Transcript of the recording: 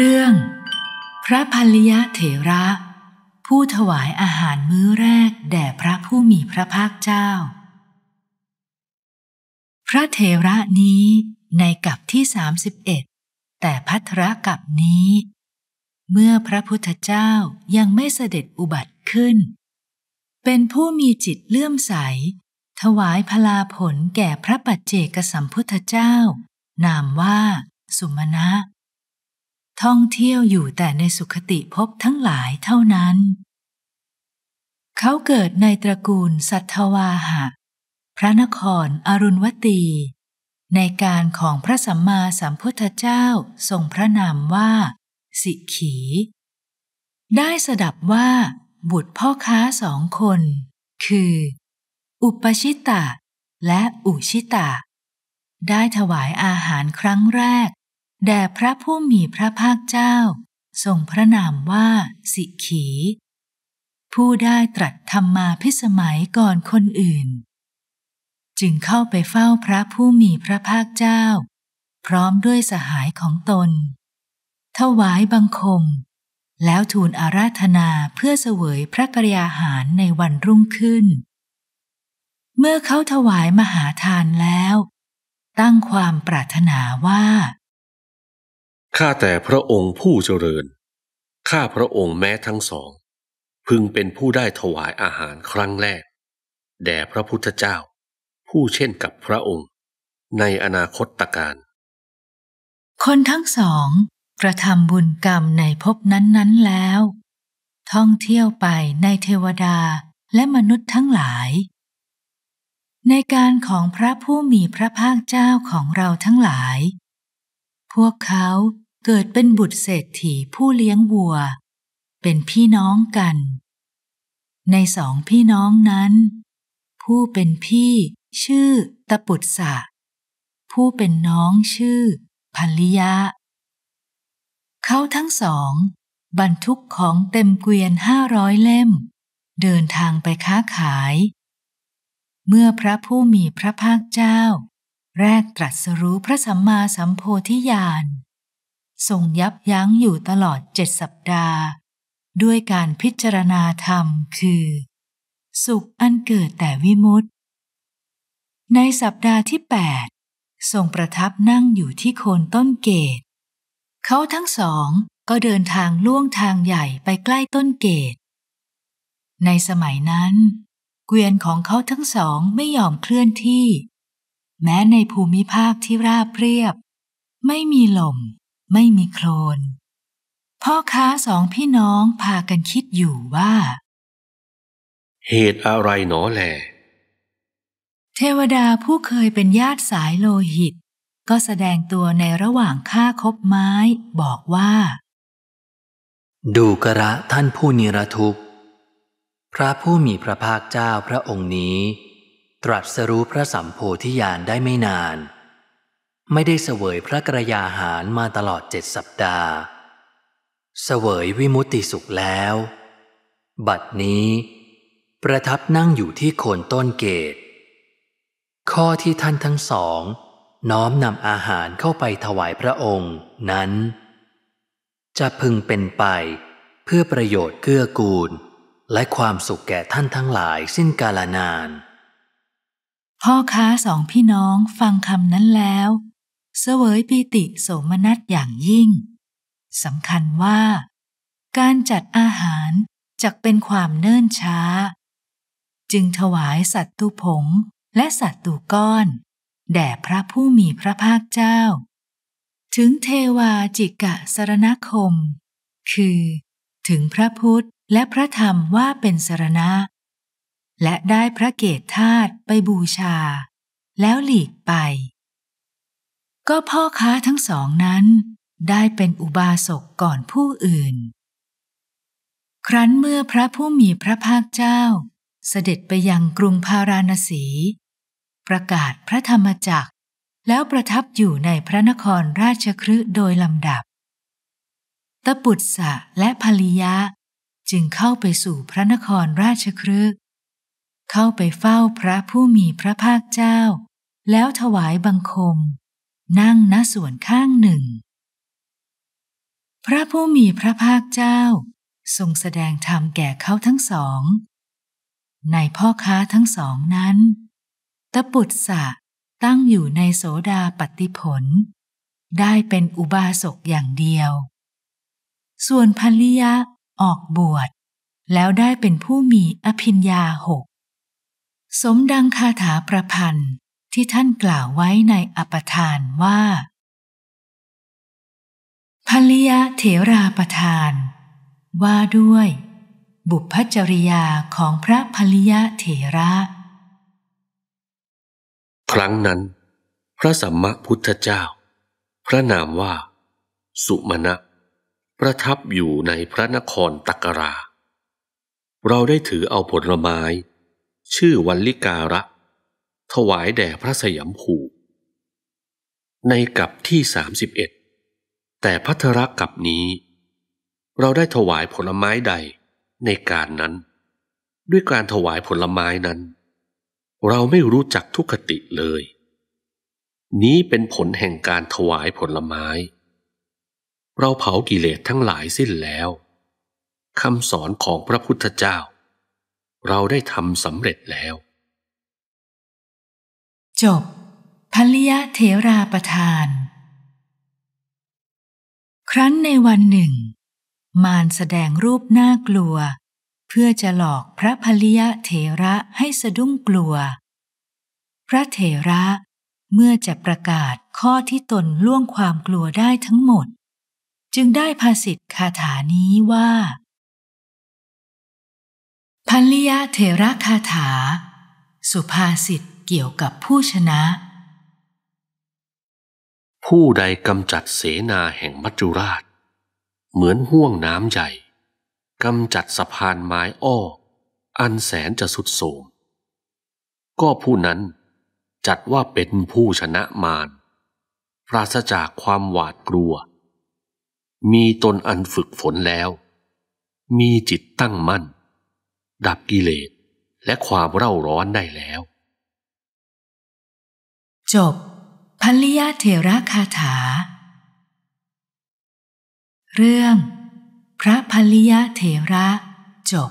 เรื่องพระพัลยะเถระ ผู้ถวายอาหารมื้อแรกแด่พระผู้มีพระภาคเจ้า พระเถระนี้ในกัปที่31แต่พัทระกัปนี้ เมื่อพระพุทธเจ้ายังไม่เสด็จอุบัติขึ้น เป็นผู้มีจิตเลื่อมใส ถวายพลาผลแก่พระปัจเจกสัมพุทธเจ้า นามว่าสุมาณะท่องเที่ยวอยู่แต่ในสุขติภพทั้งหลายเท่านั้น เขาเกิดในตระกูลสัทวาหะ พระนครอรุณวตีในการของพระสัมมาสัมพุทธเจ้าทรงพระนามว่าสิกขี ได้สดับว่าบุตรพ่อค้าสองคน คืออุปชิตะและอุชิตะ ได้ถวายอาหารครั้งแรกแด่พระผู้มีพระภาคเจ้าทรงพระนามว่าสิขี ผู้ได้ตรัสธรรมมาพิสมัยก่อนคนอื่น จึงเข้าไปเฝ้าพระผู้มีพระภาคเจ้าพร้อมด้วยสหายของตนถวายบังคมแล้วทูลอาราธนาเพื่อเสวยพระกริยาหารในวันรุ่งขึ้น เมื่อเขาถวายมหาทานแล้ว ตั้งความปรารถนาว่าข้าแต่พระองค์ผู้เจริญ ข้าพระองค์แม้ทั้งสอง พึงเป็นผู้ได้ถวายอาหารครั้งแรกแด่พระพุทธเจ้า ผู้เช่นกับพระองค์ ในอนาคตตการคนทั้งสองกระทำบุญกรรมในภพนั้นๆแล้ว ท่องเที่ยวไปในเทวดาและมนุษย์ทั้งหลาย ในการของพระผู้มีพระภาคเจ้าของเราทั้งหลาย พวกเขาเกิดเป็นบุตรเศรษฐีผู้เลี้ยงวัว เป็นพี่น้องกัน ในสองพี่น้องนั้น ผู้เป็นพี่ชื่อตะปุตสะ ผู้เป็นน้องชื่อพัลลิยะ เขาทั้งสอง บรรทุกของเต็มเกวียนห้าร้อยเล่ม เดินทางไปค้าขาย เมื่อพระผู้มีพระภาคเจ้า แรกตรัสรู้พระสัมมาสัมโพธิญาณทรงยับยั้งอยู่ตลอดเจ็ดสัปดาห์ ด้วยการพิจารณาธรรมคือ สุขอันเกิดแต่วิมุตตในสัปดาห์ที่8ทรงประทับนั่งอยู่ที่โคนต้นเกตเขาทั้งสองก็เดินทางล่วงทางใหญ่ไปใกล้ต้นเกตในสมัยนั้น เกวียนของเขาทั้งสองไม่ยอมเคลื่อนที่ แม้ในภูมิภาคที่ราบเรียบ ไม่มีลมไม่มีโคลน พ่อค้าสองพี่น้องพากันคิดอยู่ว่า เหตุอะไรหนอแลเทวดาผู้เคยเป็นญาติสายโลหิต ก็แสดงตัวในระหว่างฆ่าคบไม้บอกว่า ดูกระท่านผู้นิรทุกข์ พระผู้มีพระภาคเจ้าพระองค์นี้ ตรัสรู้พระสัมโพธิญาณได้ไม่นานไม่ได้เสวยพระกระยาหารมาตลอดเจ็ดสัปดาห์ เสวยวิมุติสุขแล้ว บัดนี้ ประทับนั่งอยู่ที่โคนต้นเกต ข้อที่ท่านทั้งสอง น้อมนำอาหารเข้าไปถวายพระองค์นั้น จะพึงเป็นไปเพื่อประโยชน์เกื้อกูลและความสุขแก่ท่านทั้งหลายสิ้นกาลนาน พ่อค้าสองพี่น้องฟังคำนั้นแล้วเสวยปีติโสมนัสอย่างยิ่ง สำคัญว่าการจัดอาหารจักเป็นความเนิ่นช้า จึงถวายสัตตุผงและสัตตุก้อน แด่พระผู้มีพระภาคเจ้า ถึงเทวาจิกะสรณคม คือถึงพระพุทธและพระธรรมว่าเป็นสรณะ และได้พระเกศธาตุไปบูชา แล้วหลีกไปก็พ่อค้าทั้งสองนั้นได้เป็นอุบาสกก่อนผู้อื่น ครั้นเมื่อพระผู้มีพระภาคเจ้าเสด็จไปยังกรุงพาราณสี ประกาศพระธรรมจักร แล้วประทับอยู่ในพระนครราชครืโดยลำดับ ตปุตสะและภริยะจึงเข้าไปสู่พระนครราชครืเข้าไปเฝ้าพระผู้มีพระภาคเจ้า แล้วถวายบังคมนั่งณส่วนข้างหนึ่ง พระผู้มีพระภาคเจ้าทรงแสดงธรรมแก่เขาทั้งสอง ในพ่อค้าทั้งสองนั้นตะปุตสะตั้งอยู่ในโสดาปฏิผล ได้เป็นอุบาสกอย่างเดียว ส่วนภริยะออกบวชแล้วได้เป็นผู้มีอภิญญาหก สมดังคาถาประพันธ์ที่ท่านกล่าวไว้ในอปทานว่าพลิยะเถราประทาน ว่าด้วยบุพจริยาของพระพลิยะเถระ ครั้งนั้นพระสัมมาพุทธเจ้าพระนามว่า สุมาณะประทับอยู่ในพระนครตักรา เราได้ถือเอาผลไม้ชื่อวัลลิการะถวายแด่พระสยามภูในกับที่31แต่พัทรกับนี้ เราได้ถวายผลไม้ใดในการนั้น ด้วยการถวายผลไม้นั้น เราไม่รู้จักทุกขติเลย นี้เป็นผลแห่งการถวายผลไม้ เราเผากิเลสทั้งหลายสิ้นแล้วคำสอนของพระพุทธเจ้า เราได้ทำสำเร็จแล้วจบพลิยะเทราประทาน ครั้นในวันหนึ่ง มารแสดงรูปน่ากลัว เพื่อจะหลอกพระพลิยะเทระให้สะดุ้งกลัว พระเทระเมื่อจะประกาศข้อที่ตนล่วงความกลัวได้ทั้งหมด จึงได้ภาษิตคาถานี้ว่าพัลลิยะเทระคาถา สุภาษิตเกี่ยวกับผู้ชนะ ผู้ใดกำจัดเสนาแห่งมัจจุราช เหมือนห่วงน้ำใหญ่กำจัดสะพานไม้อ้ออันแสนจะสุดโสมก็ผู้นั้นจัดว่าเป็นผู้ชนะมารปราศจากความหวาดกลัว มีตนอันฝึกฝนแล้ว มีจิตตั้งมั่น ดับกิเลส และความเร่าร้อนได้แล้วจบพัลลิยเทระคาถา เรื่อง พระพัลลิยเทระจบ